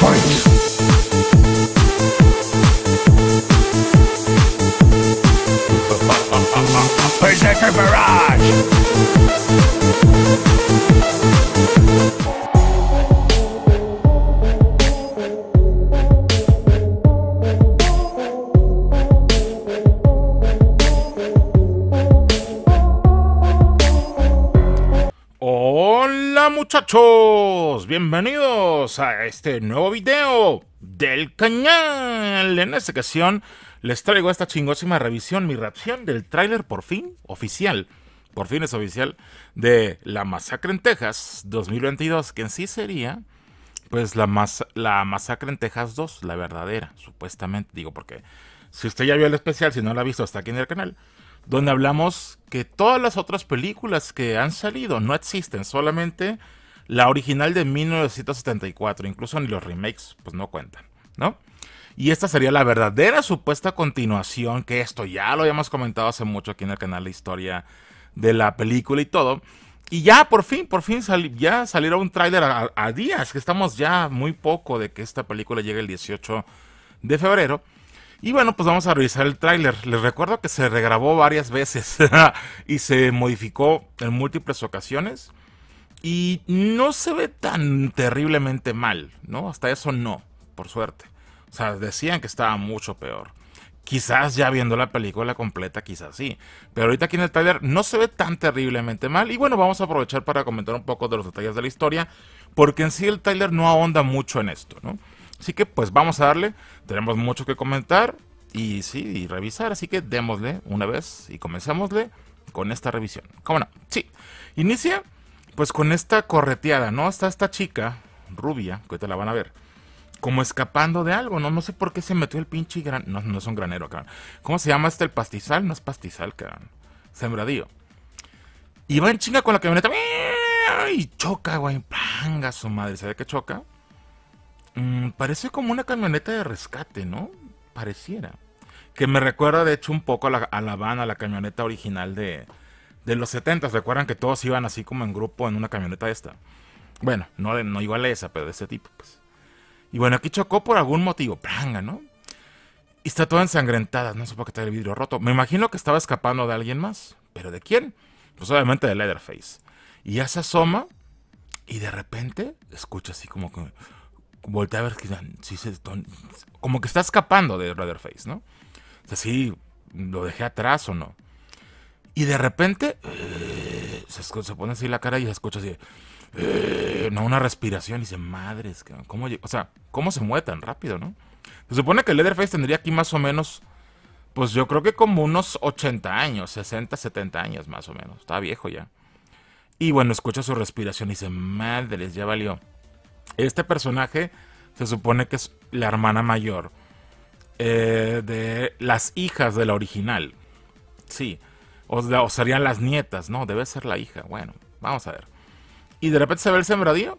fight. Berserker Barrage! muchachos, bienvenidos. a este nuevo video del canal. En esta ocasión les traigo esta chingosima revisión, mi reacción del tráiler por fin oficial, por fin es oficial, de La Masacre en Texas 2022, que en sí sería pues la, la Masacre en Texas 2, la verdadera, supuestamente, digo porque si usted ya vio el especial, si no lo ha visto, hasta aquí en el canal donde hablamos que todas las otras películas que han salido no existen, solamente la original de 1974, incluso ni los remakes pues no cuentan, ¿no? Y esta sería la verdadera supuesta continuación, que esto ya lo habíamos comentado hace mucho aquí en el canal la historia de la película y todo. Y ya por fin, por fin ya salió un tráiler a, a, días, que estamos ya muy poco de que esta película llegue el 18 de febrero. Y bueno, pues vamos a revisar el tráiler. Les recuerdo que se regrabó varias veces y se modificó en múltiples ocasiones. Y no se ve tan terriblemente mal, ¿no? Hasta eso no, por suerte. O sea, decían que estaba mucho peor. Quizás ya viendo la película completa, quizás sí. Pero ahorita aquí en el trailer no se ve tan terriblemente mal. Y bueno, vamos a aprovechar para comentar un poco de los detalles de la historia. Porque en sí el trailer no ahonda mucho en esto, ¿no? Así que pues vamos a darle. Tenemos mucho que comentar y sí, y revisar. Así que démosle una vez y comencémosle con esta revisión. ¿Cómo no? Sí. Inicia pues con esta correteada, ¿no? Está esta chica, rubia, que te la van a ver, como escapando de algo, ¿no? No sé por qué se metió el pinche gran... No, no es un granero, cabrón. ¿Cómo se llama este el pastizal? No es pastizal, cabrón. Sembradío. Y va en chinga con la camioneta. Y choca, güey. Panga su madre. ¿sabe qué choca? Mm, parece como una camioneta de rescate, ¿no? Pareciera. Que me recuerda, de hecho, un poco a la, a la van, a la camioneta original de, de los 70, recuerdan que todos iban así como en grupo en una camioneta esta. Bueno, no, no igual a esa, pero de ese tipo, pues. Y bueno, aquí chocó por algún motivo, pranga, ¿no? Y está toda ensangrentada, no por qué está el vidrio roto. Me imagino que estaba escapando de alguien más, pero ¿de quién? Pues obviamente de Leatherface. Y ya se asoma y de repente escucha así como que voltea a ver si se, como que está escapando de Leatherface, ¿no? O sea, sí, lo dejé atrás o no. Y de repente eh, se, pone así la cara y se escucha así. Eh, no, una respiración. Y dice, madres, ¿cómo, o sea, ¿cómo se mueve tan rápido, no? Se supone que Leatherface tendría aquí más o menos, pues yo creo que como unos 80 años, 60, 70 años más o menos. Está viejo ya. Y bueno, escucha su respiración y dice, madres, ya valió. Este personaje se supone que es la hermana mayor eh, de las hijas de la original. Sí. O, serían las nietas, no, debe ser la hija. Bueno, vamos a ver. Y de repente se ve el sembradío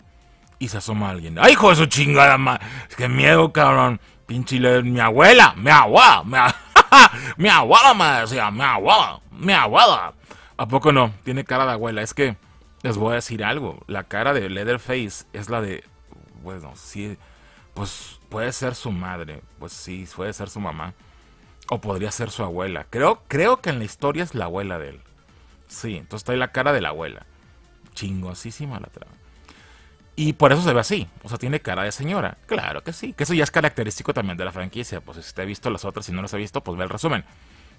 y se asoma alguien. ¡Ay, hijo de su chingada madre! Es miedo, cabrón. Pinche mi abuela, mi abuela, mi, abuela, mi abuela me mi abuela, mi abuela. ¿A poco no? Tiene cara de abuela. Es que les voy a decir algo. La cara de Leatherface es la de. Bueno, sí. Pues puede ser su madre. Pues sí, puede ser su mamá. O podría ser su abuela. Creo, creo que en la historia es la abuela de él. Sí, entonces está ahí la cara de la abuela. Chingosísima la trama. Y por eso se ve así. O sea, tiene cara de señora. Claro que sí. Que eso ya es característico también de la franquicia. Pues si usted ha visto las otras y si no las he visto, pues ve el resumen.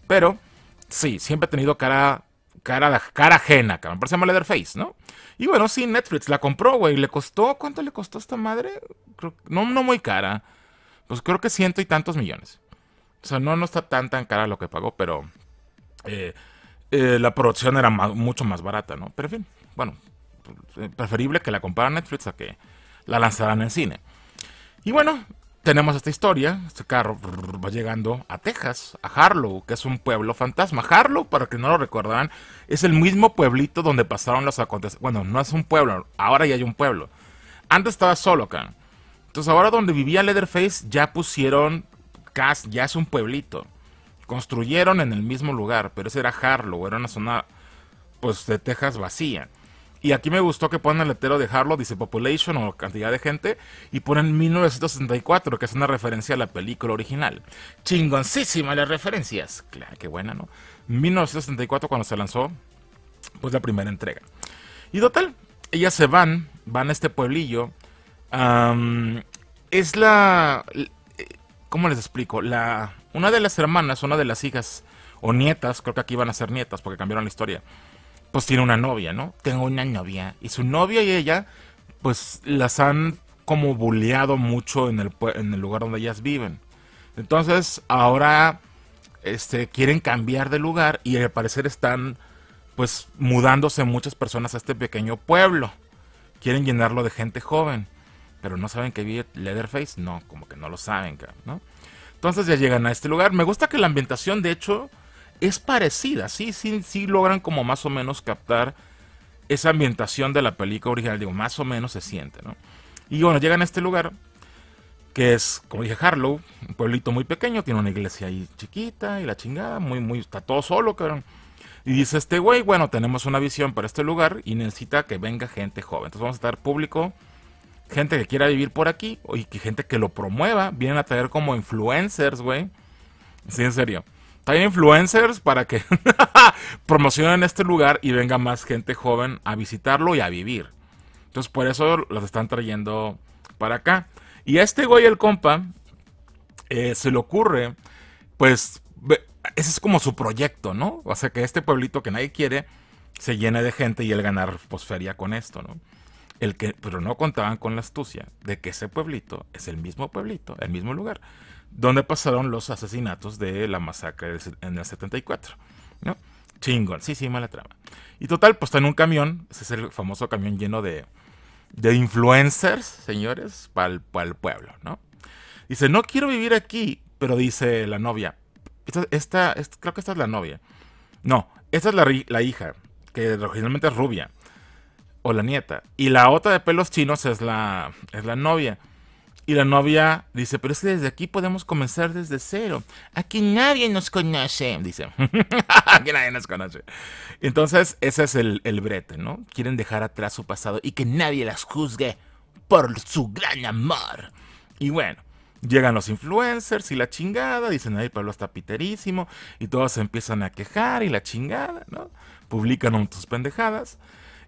Pero, sí, siempre ha tenido cara. Cara, cara ajena, me parece más Leatherface, ¿no? Y bueno, sí, Netflix la compró, güey. ¿Le costó? ¿Cuánto le costó a esta madre? no, no muy cara. Pues creo que ciento y tantos millones. O sea, no, no está tan tan cara lo que pagó, pero eh, eh, la producción era mucho más barata, ¿no? Pero en fin, bueno, eh, preferible que la comprara Netflix a que la lanzaran en cine. Y bueno, tenemos esta historia. Este carro va llegando a Texas, a Harlow, que es un pueblo fantasma. Harlow, para que no lo recordarán, es el mismo pueblito donde pasaron los acontecimientos. Bueno, no es un pueblo, ahora ya hay un pueblo. Antes estaba solo acá. Entonces ahora donde vivía Leatherface ya pusieron ya es un pueblito. Construyeron en el mismo lugar, pero ese era Harlow, era una zona pues de Texas vacía. Y aquí me gustó que ponen el letrero de Harlow, dice population o cantidad de gente, y ponen 1964, que es una referencia a la película original. Chingoncísima las referencias. Claro, qué buena, ¿no? 1964 cuando se lanzó, pues la primera entrega. Y total, ellas se van, van a este pueblillo. es la, ¿Cómo les explico? La, una de las hermanas, una de las hijas o nietas, creo que aquí van a ser nietas porque cambiaron la historia, pues tiene una novia, ¿no? Tengo una novia. Y su novia y ella, pues las han como buleado mucho en el, en el lugar donde ellas viven. Entonces, ahora este, quieren cambiar de lugar y al parecer están pues mudándose muchas personas a este pequeño pueblo. Quieren llenarlo de gente joven pero no saben que vive Leatherface, no, como que no lo saben, ¿no? Entonces ya llegan a este lugar. Me gusta que la ambientación, de hecho, es parecida, sí, sí, sí logran como más o menos captar esa ambientación de la película original, digo, más o menos se siente, ¿no? Y bueno, llegan a este lugar, que es, como dije, Harlow, un pueblito muy pequeño, tiene una iglesia ahí chiquita y la chingada, muy, muy, está todo solo, cabrón. Y dice este güey, bueno, tenemos una visión para este lugar y necesita que venga gente joven. Entonces vamos a estar público gente que quiera vivir por aquí y que gente que lo promueva. Vienen a traer como influencers, güey. Sí, en serio. Traen influencers para que promocionen este lugar y venga más gente joven a visitarlo y a vivir. Entonces, por eso los están trayendo para acá. Y a este güey, el compa, eh, se le ocurre, pues, ese es como su proyecto, ¿no? O sea, que este pueblito que nadie quiere se llene de gente y él ganar, pues, con esto, ¿no? que, pero no contaban con la astucia de que ese pueblito es el mismo pueblito, el mismo lugar, donde pasaron los asesinatos de la masacre en el 74. ¿no? Chingón, sí, sí, mala trama. Y total, pues está en un camión, ese es el famoso camión lleno de, influencers, señores, para el, pueblo, ¿no? Dice, no quiero vivir aquí, pero dice la novia. Esta, creo que esta es la novia. No, esta es la hija, que originalmente es rubia o la nieta. Y la otra de pelos chinos es la, es la novia. Y la novia dice, pero es que desde aquí podemos comenzar desde cero. Aquí nadie nos conoce, dice. aquí nadie nos conoce. Entonces, ese es el, brete, ¿no? Quieren dejar atrás su pasado y que nadie las juzgue por su gran amor. Y bueno, Llegan los influencers y la chingada, dicen, ahí Pablo está piterísimo, y todos se empiezan a quejar y la chingada, ¿no? Publican tus pendejadas.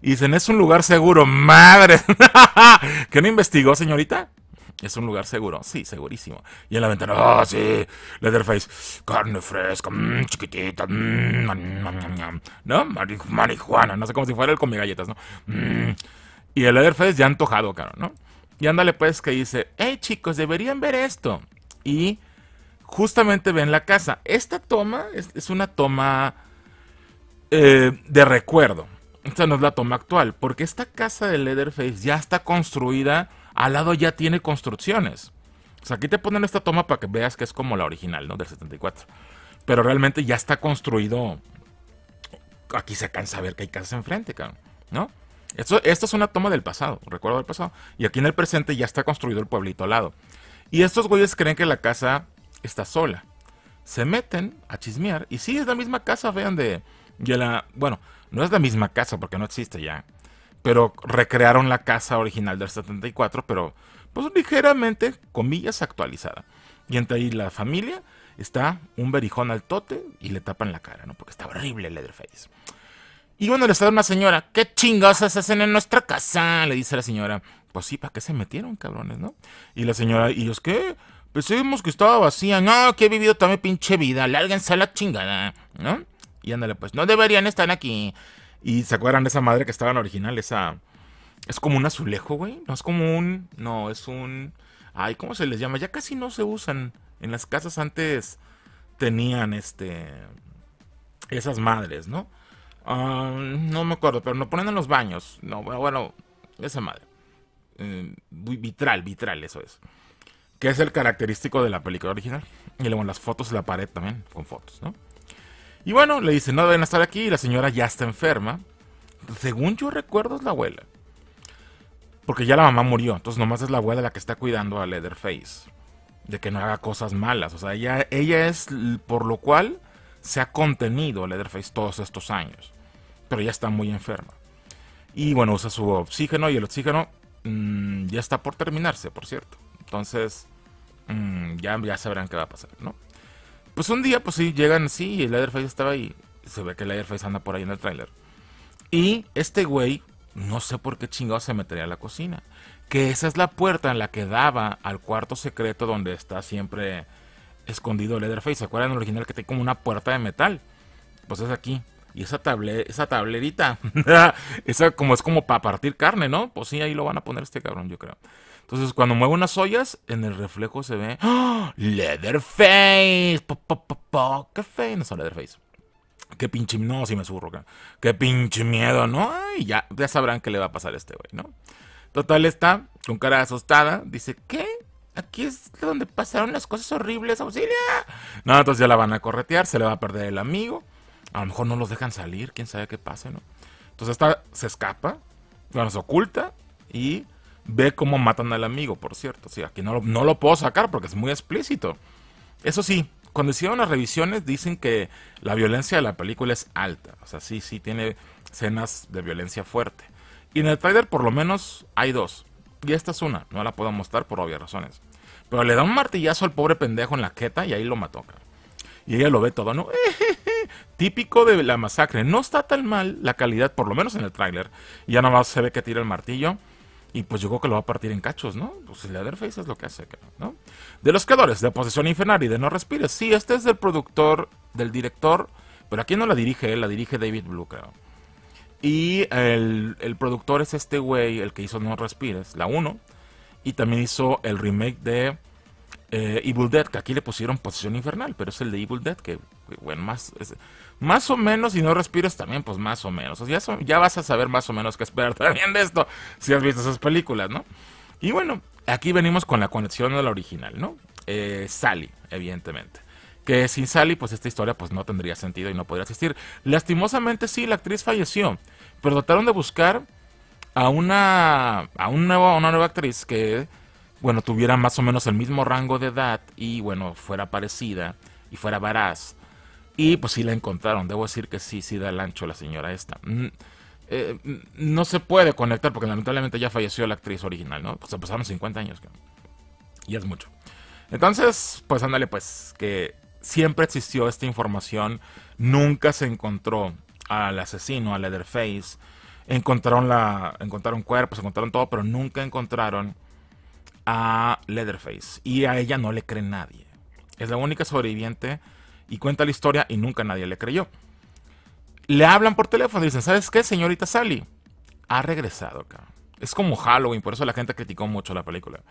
Y dicen, es un lugar seguro. ¡Madre! ¿Que no investigó, señorita? Es un lugar seguro, sí, segurísimo. Y en la ventana, ¡ah, oh, sí! Leatherface, carne fresca, mm, chiquitita, mm, mm, ¿no? marihuana, no sé cómo si fuera el con galletas, ¿no? Y el Leatherface ya antojado, caro, ¿no? Y ándale, pues, que dice, ¡hey eh, chicos, deberían ver esto! Y justamente ven la casa. Esta toma es, una toma eh, de recuerdo. Esta no es la toma actual, porque esta casa de Leatherface ya está construida, al lado ya tiene construcciones. O sea, aquí te ponen esta toma para que veas que es como la original, ¿no? Del 74. Pero realmente ya está construido. Aquí se cansa a ver que hay casas enfrente, cabrón, ¿no? Esto, es una toma del pasado, recuerdo del pasado. Y aquí en el presente ya está construido el pueblito al lado. Y estos güeyes creen que la casa está sola. Se meten a chismear. Y sí, es la misma casa, vean, de, de la. Bueno, no es la misma casa porque no existe ya. Pero recrearon la casa original del 74, pero pues ligeramente, comillas, actualizada. Y entre ahí la familia está un berijón al tote y le tapan la cara, ¿no? Porque está horrible el Leatherface. Y bueno, le está una señora, ¿qué chingosas hacen en nuestra casa? Le dice la señora, pues sí, ¿para qué se metieron, cabrones, no? Y la señora, ¿y los qué? pensemos que estaba vacía. No, que he vivido también pinche vida. Lárguense a la chingada, ¿no? Y ándale, pues, no deberían estar aquí. Y se acuerdan de esa madre que estaba en original, esa... Es como un azulejo, güey. No es como un... No, es un... Ay, ¿cómo se les llama? Ya casi no se usan. En las casas antes tenían este... Esas madres, ¿no? Ah, no me acuerdo, pero no ponen en los baños. No, bueno, esa madre. Eh, vitral, vitral, eso es. Que es el característico de la película original. Y luego en las fotos, la pared también, con fotos, ¿no? Y bueno, le dice no deben estar aquí, la señora ya está enferma. Según yo recuerdo, es la abuela. Porque ya la mamá murió, entonces nomás es la abuela la que está cuidando a Leatherface. De que no haga cosas malas. O sea, ella, ella es por lo cual se ha contenido Leatherface todos estos años. Pero ya está muy enferma. Y bueno, usa su oxígeno y el oxígeno mm, ya está por terminarse, por cierto. Entonces, mm, ya, ya sabrán qué va a pasar, ¿no? Pues un día, pues sí, llegan sí, y el Leatherface estaba ahí. Se ve que el Leatherface anda por ahí en el tráiler. Y este güey, no sé por qué chingado se metería a la cocina. Que esa es la puerta en la que daba al cuarto secreto donde está siempre escondido Leatherface. ¿Se acuerdan el original que tiene como una puerta de metal? Pues es aquí. Y esa, table, esa tablerita, esa como es como para partir carne, ¿no? Pues sí, ahí lo van a poner este cabrón, yo creo. Entonces, cuando mueve unas ollas, en el reflejo se ve ¡Oh! Leatherface. fe, No son Leatherface. Qué pinche. No, si me surro. Qué pinche miedo, ¿no? Y ya, ya sabrán qué le va a pasar a este güey, ¿no? Total está con cara asustada. Dice: ¿Qué? Aquí es donde pasaron las cosas horribles, auxilia. No, entonces ya la van a corretear, se le va a perder el amigo. A lo mejor no los dejan salir, quién sabe qué pasa, ¿no? Entonces esta se escapa, bueno, se oculta y Ve cómo matan al amigo, por cierto. O aquí no lo, no lo puedo sacar porque es muy explícito. Eso sí, cuando hicieron las revisiones dicen que la violencia de la película es alta. O sea, sí, sí tiene escenas de violencia fuerte. Y en el trailer por lo menos hay dos. Y esta es una, no la puedo mostrar por obvias razones. Pero le da un martillazo al pobre pendejo en la queta y ahí lo mató. Y ella lo ve todo, ¿no? Típico de la masacre. No está tan mal la calidad, por lo menos en el tráiler. Ya nada más se ve que tira el martillo y pues yo creo que lo va a partir en cachos, ¿no? Pues el Leatherface es lo que hace, ¿no? De los creadores de Posesión Infernal y de No Respires. Sí, este es del productor, del director, pero aquí no la dirige él, la dirige David Blue, creo. Y el, productor es este güey, el que hizo No Respires, la 1. Y también hizo el remake de eh, Evil Dead, que aquí le pusieron Posesión Infernal, pero es el de Evil Dead, que, bueno, más más o menos, y no respires también, pues más o menos. O sea, ya, vas a saber más o menos qué esperar también de esto, si has visto esas películas, ¿no? Y bueno, aquí venimos con la conexión de la original, ¿no? Eh, Sally, evidentemente. Que sin Sally, pues esta historia pues no tendría sentido y no podría existir. Lastimosamente sí, la actriz falleció, pero trataron de buscar a una, a un nuevo, a una nueva actriz que, bueno, tuviera más o menos el mismo rango de edad y, bueno, fuera parecida y fuera varaz y pues sí la encontraron. Debo decir que sí, sí da el ancho la señora esta. Mm, eh, mm, no se puede conectar porque lamentablemente ya falleció la actriz original, ¿no? Pues pasaron 50 años. Y es mucho. Entonces, pues ándale, pues que siempre existió esta información. Nunca se encontró al asesino, a Leatherface. Encontraron, la, encontraron cuerpos, encontraron todo, pero nunca encontraron a Leatherface. Y a ella no le cree nadie. Es la única sobreviviente y cuenta la historia y nunca nadie le creyó. Le hablan por teléfono y dicen, ¿sabes qué, señorita Sally? Ha regresado, acá. Es como Halloween, por eso la gente criticó mucho la película.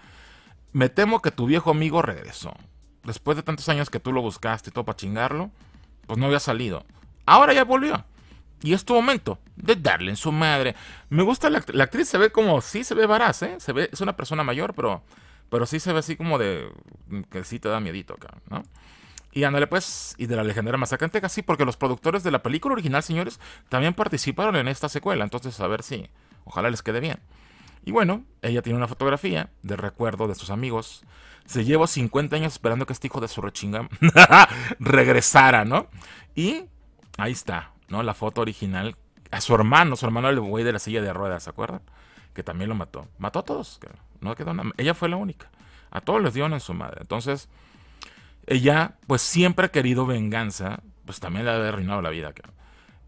Me temo que tu viejo amigo regresó. Después de tantos años que tú lo buscaste y todo para chingarlo, pues no había salido. Ahora ya volvió. Y es tu momento de darle en su madre. Me gusta la, actriz, se ve como, sí se ve varaz, ¿eh? Se ve, es una persona mayor, pero, pero sí se ve así como de, que sí te da miedito acá, ¿no? Y ándale pues, y de la legendaria masacre sí, porque los productores de la película original, señores, también participaron en esta secuela, entonces a ver si, ojalá les quede bien. Y bueno, ella tiene una fotografía de recuerdo de sus amigos. Se llevó 50 años esperando que este hijo de su rechinga regresara, ¿no? Y ahí está, ¿no? La foto original a su hermano, su hermano el güey de la silla de ruedas, ¿se acuerdan? Que también lo mató. Mató a todos, no quedó nada. Ella fue la única. A todos les dio en su madre. Entonces, ella, pues siempre ha querido venganza, pues también le ha arruinado la vida.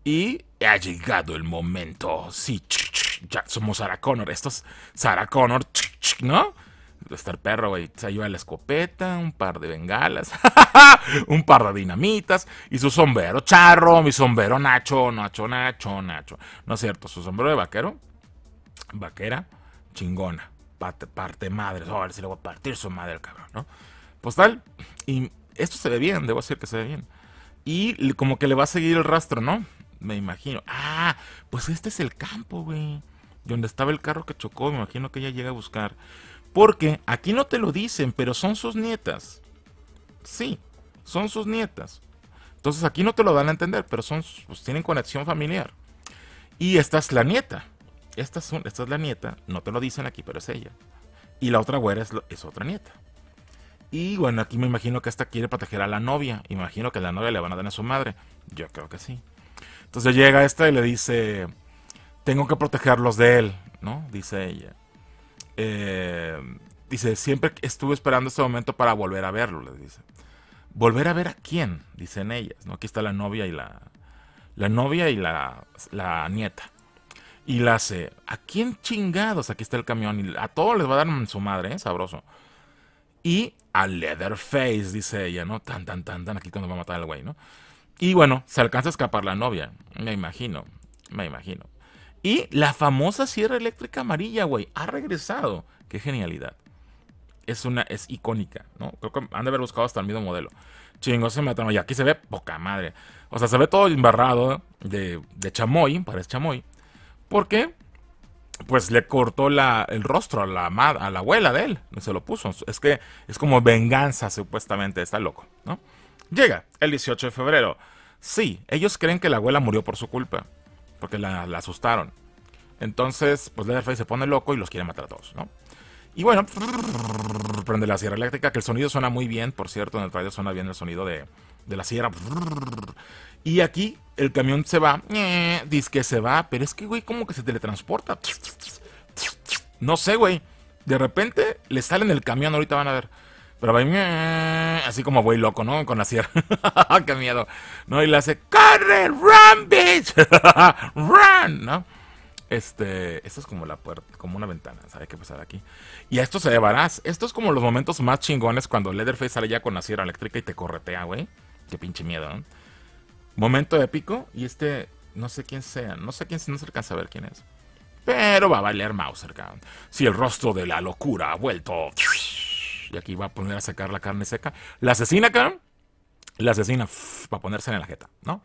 Y ha llegado el momento. Sí, ya somos Sarah Connor. estos Sara Connor, ¿no? Está el perro, güey. Se la escopeta, un par de bengalas, un par de dinamitas y su sombrero charro, mi sombrero Nacho, Nacho, Nacho, Nacho. No es cierto, su sombrero de vaquero, vaquera, chingona, parte, parte madre. a ver si le voy a partir su madre cabrón, ¿no? postal. Y esto se ve bien, debo decir que se ve bien. Y como que le va a seguir el rastro, ¿no? Me imagino. Ah, pues este es el campo, güey. Donde estaba el carro que chocó, me imagino que ella llega a buscar. Porque aquí no te lo dicen, pero son sus nietas. Sí, son sus nietas. Entonces aquí no te lo dan a entender, pero son, pues, tienen conexión familiar. Y esta es la nieta. Esta es, es la nieta, no te lo dicen aquí, pero es ella. Y la otra güera es otra nieta. Y bueno, aquí me imagino que esta quiere proteger a la novia. Imagino que a la novia le van a dar a su madre. Yo creo que sí. Entonces llega esta y le dice, tengo que protegerlos de él, ¿no? Dice ella. Eh, dice, siempre estuve esperando este momento para volver a verlo, le dice. ¿Volver a ver a quién? Dicen ellas, ¿no? Aquí está la novia y la... La novia y la, la nieta. Y la hace, ¿a quién chingados? Aquí está el camión. Y a todos les va a dar su madre, ¿eh? Sabroso y a Leatherface, dice ella, ¿no? Tan, tan, tan, tan, aquí cuando va a matar al güey, ¿no? Y bueno, se alcanza a escapar la novia, me imagino, me imagino. Y la famosa sierra eléctrica amarilla, güey, ha regresado. Qué genialidad. Es una, es icónica, ¿no? Creo que han de haber buscado hasta el mismo modelo. Chingo, se mataron. Y aquí se ve poca madre. O sea, se ve todo embarrado de, de chamoy, parece chamoy. Porque pues le cortó la, el rostro a la, a la abuela de él, se lo puso. Es que es como venganza supuestamente, está loco, ¿no? Llega el 18 de febrero. Sí, ellos creen que la abuela murió por su culpa, porque la, asustaron. Entonces, pues Leatherface se pone loco y los quiere matar a todos, ¿no? Y bueno, prende la sierra eléctrica, que el sonido suena muy bien, por cierto, en el radio suena bien el sonido de, de la sierra. Y aquí el camión se va, dice que se va, pero es que, güey, como que se teletransporta. No sé, güey. De repente le salen el camión, ahorita van a ver. Pero va así como güey loco, ¿no? Con la sierra. ¡Qué miedo! ¿No? Y le hace, ¡corre, run, bitch! ¡Run! ¿No? Este, esto es como la puerta, como una ventana, ¿sabe qué pasar aquí? Y a esto se llevarás. Esto es como los momentos más chingones cuando Leatherface sale ya con la sierra eléctrica y te corretea, güey. Qué pinche miedo, ¿no? momento épico. Y este, no sé quién sea, no sé quién, no se alcanza a ver quién es. Pero va a bailar Mauser, cabrón. Si el rostro de la locura ha vuelto. Y aquí va a poner a sacar la carne seca. La asesina, cabrón. La asesina a ponerse en la jeta, ¿no?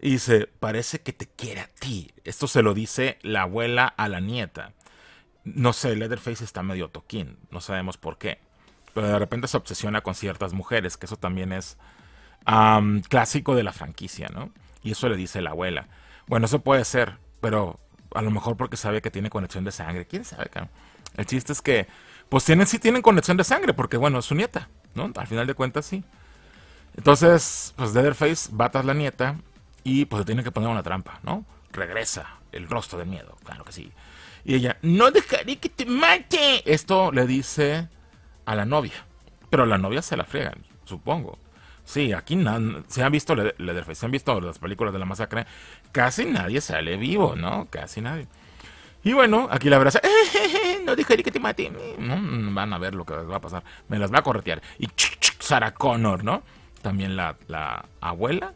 Y dice, parece que te quiere a ti. Esto se lo dice la abuela a la nieta. No sé, Leatherface está medio toquín. No sabemos por qué. Pero de repente se obsesiona con ciertas mujeres, que eso también es clásico de la franquicia, ¿no? Y eso le dice la abuela. Bueno, eso puede ser, pero a lo mejor porque sabe que tiene conexión de sangre. ¿Quién sabe, cabrón? El chiste es que, pues tienen, sí tienen conexión de sangre, porque bueno, es su nieta, ¿no? Al final de cuentas, sí. Entonces, pues Deatherface bata a la nieta y pues le tiene que poner una trampa, ¿no? Regresa el rostro de miedo, claro que sí. Y ella, no dejaré que te mate. Esto le dice a la novia. Pero la novia se la friegan, supongo. Sí, aquí se han visto han visto las películas de la masacre. Casi nadie sale vivo, ¿no? Casi nadie. Y bueno, aquí la abraza. Eh, no dije que te maté Van a ver lo que va a pasar. Me las va a corretear. Y Sara Sarah Connor, ¿no? También la, abuela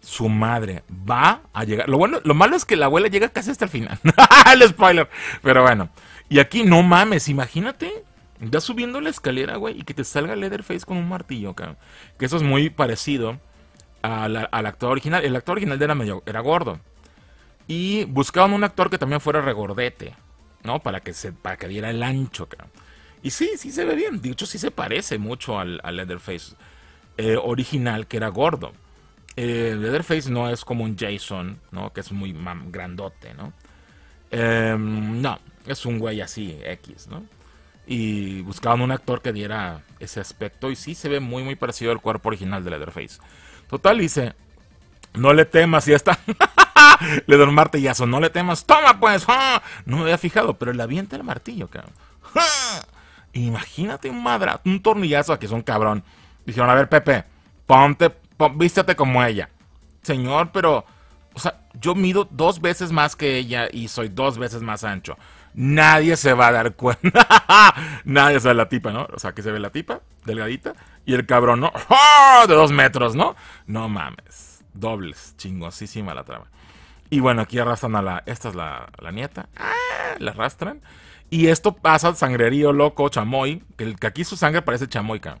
su madre va a llegar. Lo bueno, lo malo es que la abuela llega casi hasta el final. el spoiler. Pero bueno. Y aquí no mames, imagínate. Ya subiendo la escalera, güey, y que te salga Leatherface con un martillo, cabrón. Que eso es muy parecido al, actor original. El actor original era era gordo. Y buscaban un actor que también fuera regordete, ¿no? Para que, se, para que diera el ancho, cabrón. Y sí, sí se ve bien. De hecho, sí se parece mucho al, Leatherface eh, original, que era gordo. Eh, Leatherface no es como un Jason, ¿no? Que es muy grandote, ¿no? Em, no, es un güey así, X, ¿no? y buscaban un actor que diera ese aspecto y sí se ve muy muy parecido al cuerpo original de Leatherface. Total dice, no le temas, ya está. le doy un martillazo, no le temas, toma pues, no me había fijado, pero le avienta el martillo, cabrón. Imagínate un madra, un tornillazo, aquí es un cabrón. Dijeron, a ver Pepe, ponte, vístete como ella. Señor, pero, o sea, yo mido dos veces más que ella y soy dos veces más ancho nadie se va a dar cuenta. nadie sabe la tipa, ¿no? O sea, que se ve la tipa, delgadita, y el cabrón, ¿no? ¡Ah! De dos metros, ¿no? No mames. Dobles, chingosísima la trama. Y bueno, aquí arrastran a la. Esta es la, la nieta. Ah, la arrastran. Y esto pasa sangrerío loco, chamoy. Que, que aquí su sangre parece chamoica.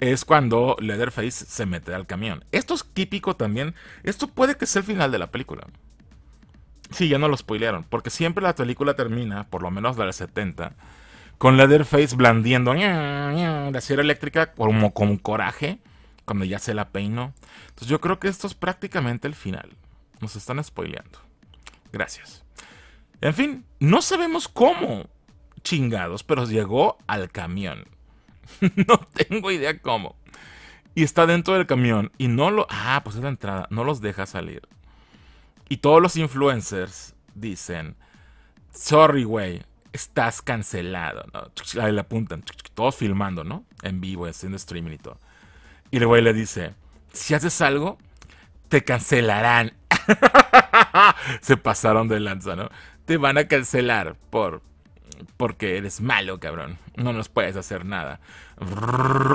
Es cuando Leatherface se mete al camión. Esto es típico también. Esto puede que sea el final de la película. Sí, ya no lo spoilearon. Porque siempre la película termina, por lo menos la del 70, con Leatherface blandiendo la sierra eléctrica como con coraje, cuando ya se la peinó. Entonces yo creo que esto es prácticamente el final. Nos están spoileando. Gracias. En fin, no sabemos cómo chingados, pero llegó al camión. no tengo idea cómo. Y está dentro del camión y no lo... Ah, pues es la entrada. No los deja salir. Y todos los influencers dicen, sorry, güey, estás cancelado. ¿no? Le apuntan, todos filmando, ¿no? En vivo, haciendo streaming y todo. Y el güey le dice, si haces algo, te cancelarán. Se pasaron de lanza, ¿no? Te van a cancelar por porque eres malo, cabrón. No nos puedes hacer nada.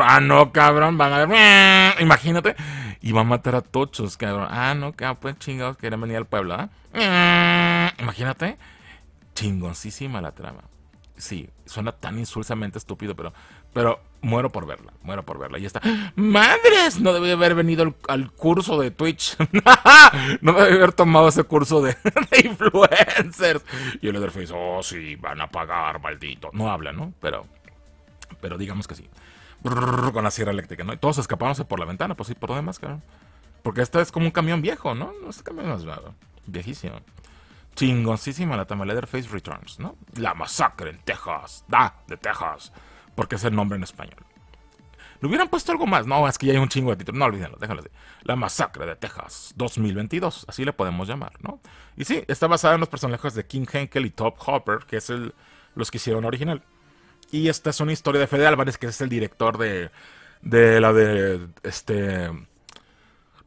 Ah, no, cabrón. Van a Imagínate. Y van a matar a tochos, cabrón. Ah, no, cabrón. Pues chingados, quieren venir al pueblo, ¿ah? Imagínate. Chingoncísima la trama. Sí, suena tan insulsamente estúpido, pero, pero Muero por verla, muero por verla. Y está. ¡Madres! No debí haber venido al, curso de Twitch. no debí haber tomado ese curso de, influencers. Y el Leatherface, oh, sí, van a pagar, maldito. No habla, ¿no? Pero, pero digamos que sí. Con la sierra eléctrica, ¿no? todos escapándose por la ventana, pues sí, por lo demás, claro. Porque esta es como un camión viejo, ¿no? Este camión es viejísimo. Chingoncísima la Tama Leatherface Returns, ¿no? La masacre en Texas. Da, de Texas porque es el nombre en español. Le hubieran puesto algo más. No, es que ya hay un chingo de títulos. No, olvídenlo, déjalo así. La masacre de Texas 2022. Así le podemos llamar, ¿no? Y sí, está basada en los personajes de King Henkel y Top Hopper, que es el, los que hicieron original. Y esta es una historia de Fede Álvarez, que es el director de, de la de este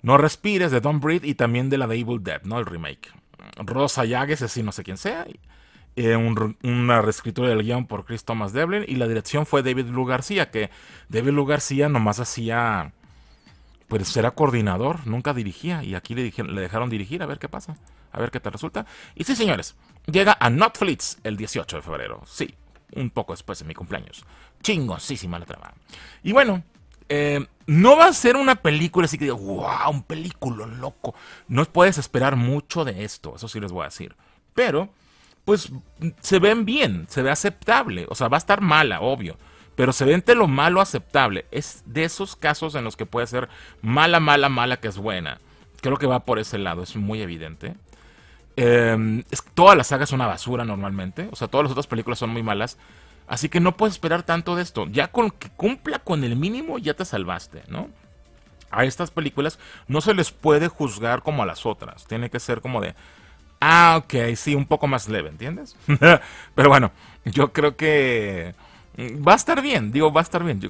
No Respires, de Don't Breathe, y también de la de Evil Dead, ¿no? El remake. Rosa Yagues, así no sé quién sea. Eh, una reescritura del guión por Chris Thomas Devlin y la dirección fue David Lu García, que David Lu García nomás hacía, pues era coordinador, nunca dirigía y aquí le, le dejaron dirigir a ver qué pasa, a ver qué te resulta. Y sí, señores, llega a Netflix el 18 de febrero, sí, un poco después de mi cumpleaños. Chingosísima la trama. Y bueno, eh, no va a ser una película así que digo, wow, un película loco. No puedes esperar mucho de esto, eso sí les voy a decir. Pero pues se ven bien, se ve aceptable. O sea, va a estar mala, obvio. Pero se ve entre lo malo aceptable. Es de esos casos en los que puede ser mala, mala, mala que es buena. Creo que va por ese lado, es muy evidente. Eh, es, toda la saga es una basura normalmente. O sea, todas las otras películas son muy malas. Así que no puedes esperar tanto de esto. Ya con que cumpla con el mínimo, ya te salvaste, ¿no? A estas películas no se les puede juzgar como a las otras. Tiene que ser como de, Ah, ok, sí, un poco más leve, ¿entiendes? Pero bueno, yo creo que mm, va a estar bien, digo, va a estar bien.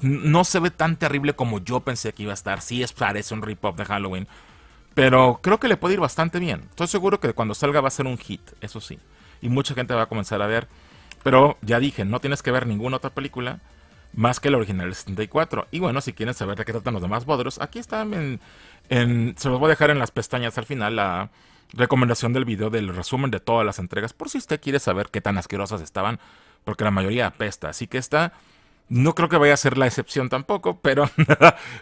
no, se ve tan terrible como yo pensé que iba a estar. Sí, es, parece un rip-off de Halloween. Pero creo que le puede ir bastante bien. Estoy seguro que cuando salga va a ser un hit, eso sí. Y mucha gente va a comenzar a ver. Pero ya dije, no tienes que ver ninguna otra película más que la original del 74. Y bueno, si quieren saber de qué tratan los demás bodros, aquí están en, se los voy a dejar en las pestañas al final Recomendación del video del resumen de todas las entregas, por si usted quiere saber qué tan asquerosas estaban, porque la mayoría apesta. Así que esta no creo que vaya a ser la excepción tampoco, pero,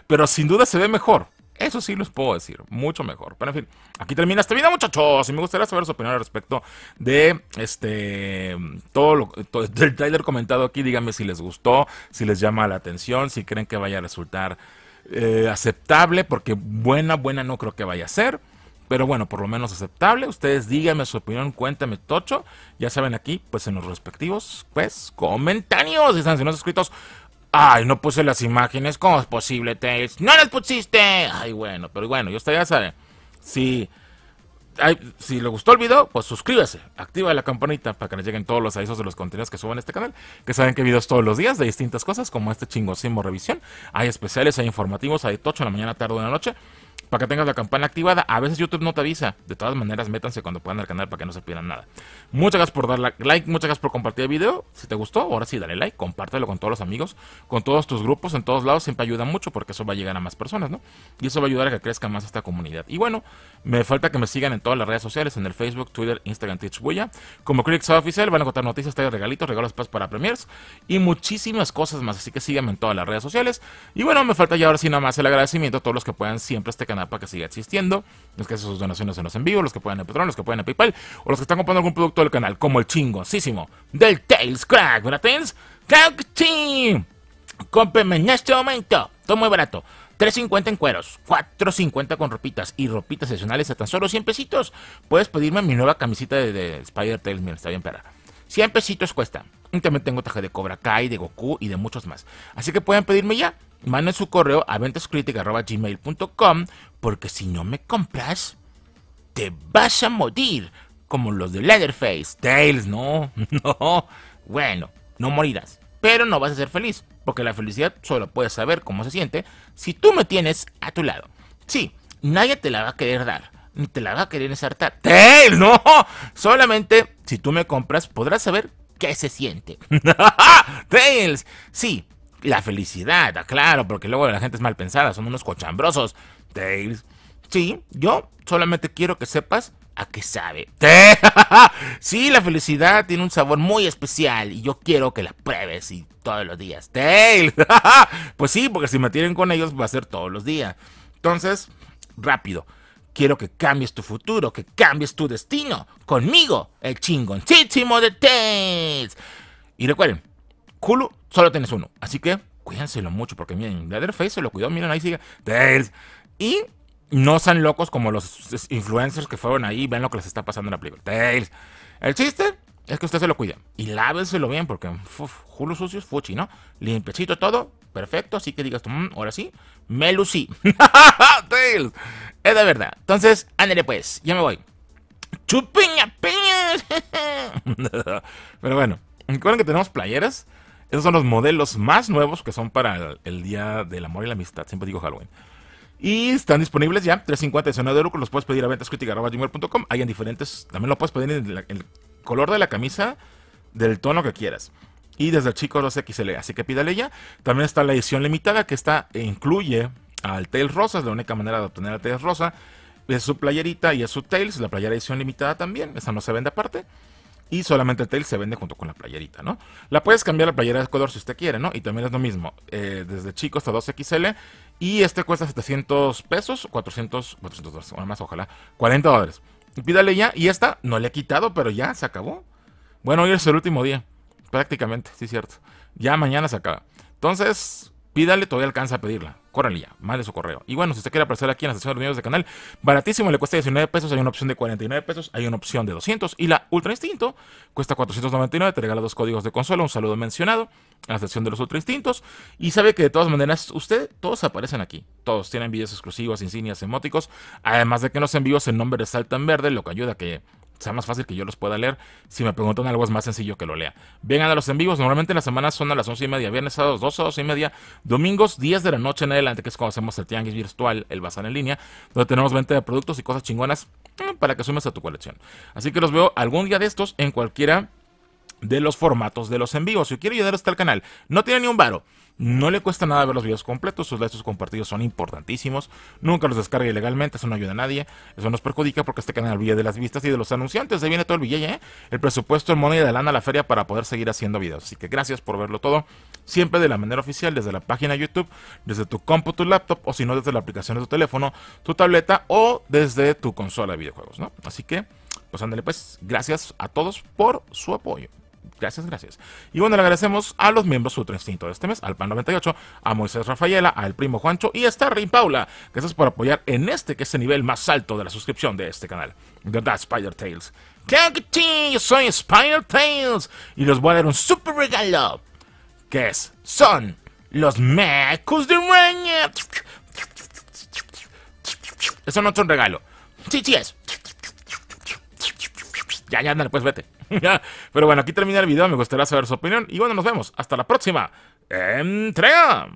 pero sin duda se ve mejor. Eso sí les puedo decir, mucho mejor. Pero en fin, aquí termina este video, muchachos. Y me gustaría saber su opinión al respecto de este todo lo del trailer comentado aquí. Díganme si les gustó, si les llama la atención, si creen que vaya a resultar eh, aceptable, porque buena, buena no creo que vaya a ser pero bueno, por lo menos aceptable. Ustedes díganme su opinión, cuéntame tocho. Ya saben aquí, pues en los respectivos, pues, comentarios. Si están si no suscritos, ay, no puse las imágenes, ¿cómo es posible, Tails? ¡No las pusiste! Ay, bueno, pero bueno, yo usted ya sabe si, le si le gustó el video, pues suscríbase, activa la campanita para que les lleguen todos los avisos de los contenidos que subo en este canal, que saben que hay videos todos los días de distintas cosas, como este chingosimo revisión. Hay especiales, hay informativos, hay tocho en la mañana, tarde o en la noche para que tengas la campana activada. A veces YouTube no te avisa. De todas maneras, métanse cuando puedan al canal para que no se pierdan nada. Muchas gracias por darle like, muchas gracias por compartir el video. Si te gustó, ahora sí dale like, compártelo con todos los amigos, con todos tus grupos, en todos lados. Siempre ayuda mucho porque eso va a llegar a más personas, ¿no? Y eso va a ayudar a que crezca más esta comunidad. Y bueno, me falta que me sigan en todas las redes sociales, en el Facebook, Twitter, Instagram, Twitch, Como Critics Oficial van a encontrar noticias, tareas regalitos, regalos para premiers y muchísimas cosas más. Así que síganme en todas las redes sociales. Y bueno, me falta ya ahora sí nada más el agradecimiento a todos los que puedan siempre este canal para que siga existiendo, los que hacen sus donaciones en los en vivo, los que pueden en Patreon, los que pueden en PayPal, o los que están comprando algún producto del canal, como el chingosísimo del Tails Crack, ¿verdad, Tails? Crack Team. Cómpeme en este momento, todo muy barato. 3.50 en cueros, 4.50 con ropitas y ropitas adicionales a tan solo 100 pesitos. Puedes pedirme mi nueva camisita de, Spider Tails mira, está bien perra. 100 pesitos cuesta. Y también tengo traje de Cobra Kai, de Goku y de muchos más. Así que pueden pedirme ya. Mane su correo a ventascritica.gmail.com porque si no me compras, te vas a morir. Como los de Leatherface. Tails, no, no. Bueno, no morirás. Pero no vas a ser feliz. Porque la felicidad solo puedes saber cómo se siente si tú me tienes a tu lado. Sí, nadie te la va a querer dar. Ni te la va a querer ensartar. ¡Tails, no! Solamente si tú me compras podrás saber qué se siente. ¡Tails! Sí, la felicidad, ah, claro, porque luego la gente es mal pensada, son unos cochambrosos. Tails. Sí, yo solamente quiero que sepas a qué sabe. Sí, la felicidad tiene un sabor muy especial y yo quiero que la pruebes y todos los días. Tails. Pues sí, porque si me tienen con ellos va a ser todos los días. Entonces, rápido. Quiero que cambies tu futuro, que cambies tu destino. Conmigo, el chingoncísimo de Tails. Y recuerden, culo solo tienes uno. Así que cuídenselo mucho, porque miren, Leatherface se lo cuidó, miren, ahí sigue. Tails Y no sean locos como los influencers que fueron ahí, ven lo que les está pasando en la película. Tails. El chiste es que usted se lo cuida y láveselo bien, porque uf, Julio sucio es fuchi, ¿no? Limpiecito todo, perfecto, así que digas, mmm, ahora sí, me lucí. Tails. Es de verdad. Entonces, ándale pues, ya me voy. Chupiña, Pero bueno, recuerden que tenemos playeras. Esos son los modelos más nuevos que son para el, Día del Amor y la Amistad. Siempre digo Halloween. Y están disponibles ya, 350 de de los puedes pedir a ventascritica.com, hay en diferentes, también lo puedes pedir en el color de la camisa, del tono que quieras. Y desde el chico 2XL, así que pídale ya. También está la edición limitada que está, e incluye al Tails Rosa, es la única manera de obtener al Tails Rosa. Es su playerita y es su Tails, la playera edición limitada también, esa no se vende aparte y solamente el tail se vende junto con la playerita, ¿no? La puedes cambiar la playera de color si usted quiere, ¿no? Y también es lo mismo, eh, desde chico hasta 2XL y este cuesta 700 pesos, 400, 400 dólares, más ojalá, 40 dólares. Y Pídale ya, y esta no le he quitado, pero ya se acabó. Bueno, hoy es el último día, prácticamente, sí es cierto. Ya mañana se acaba. Entonces, dale, todavía alcanza a pedirla. Córrale ya, mande su correo. Y bueno, si usted quiere aparecer aquí en la sección de videos de canal, baratísimo, le cuesta 19 pesos, hay una opción de 49 pesos, hay una opción de 200 y la Ultra Instinto cuesta 499, te regala dos códigos de consola, un saludo mencionado en la sección de los Ultra Instintos y sabe que de todas maneras usted, todos aparecen aquí, todos tienen videos exclusivos, insignias, emóticos, además de que en los envíos el nombre resalta en verde, lo que ayuda a que sea más fácil que yo los pueda leer. Si me preguntan algo es más sencillo que lo lea. Vengan a los en vivos. Normalmente las semanas son a las 11 y media, viernes, sábados, 12 a 12 y media, domingos 10 de la noche en adelante, que es cuando hacemos el tianguis virtual, el bazar en línea, donde tenemos venta de productos y cosas chingonas eh, para que sumes a tu colección. Así que los veo algún día de estos en cualquiera de los formatos de los envíos Si quiere ayudar hasta el canal, no tiene ni un varo. No le cuesta nada ver los videos completos, sus likes, sus compartidos son importantísimos. Nunca los descargue ilegalmente, eso no ayuda a nadie. Eso nos perjudica porque este canal vive de las vistas y de los anunciantes. Ahí viene todo el billete, ¿eh? El presupuesto, el money de lana, la feria para poder seguir haciendo videos. Así que gracias por verlo todo. Siempre de la manera oficial, desde la página de YouTube, desde tu compu, tu laptop, o si no, desde la aplicación de tu teléfono, tu tableta o desde tu consola de videojuegos, ¿no? Así que, pues ándale, pues, gracias a todos por su apoyo. Gracias, gracias. Y bueno, le agradecemos a los miembros Instinto de este mes, al PAN 98, a Moisés Rafaela, al primo Juancho y a Starry Paula. Gracias por apoyar en este que es el nivel más alto de la suscripción de este canal. ¿Verdad, Spider Tales? ¡Claro que soy Spider Tales y les voy a dar un super regalo. Que es, son los Mecos de Ruña? Eso no es un regalo. Sí, sí es. Ya, ya, dale, pues vete. Pero bueno, aquí termina el video, me gustaría saber su opinión. Y bueno, nos vemos. Hasta la próxima. Entrega.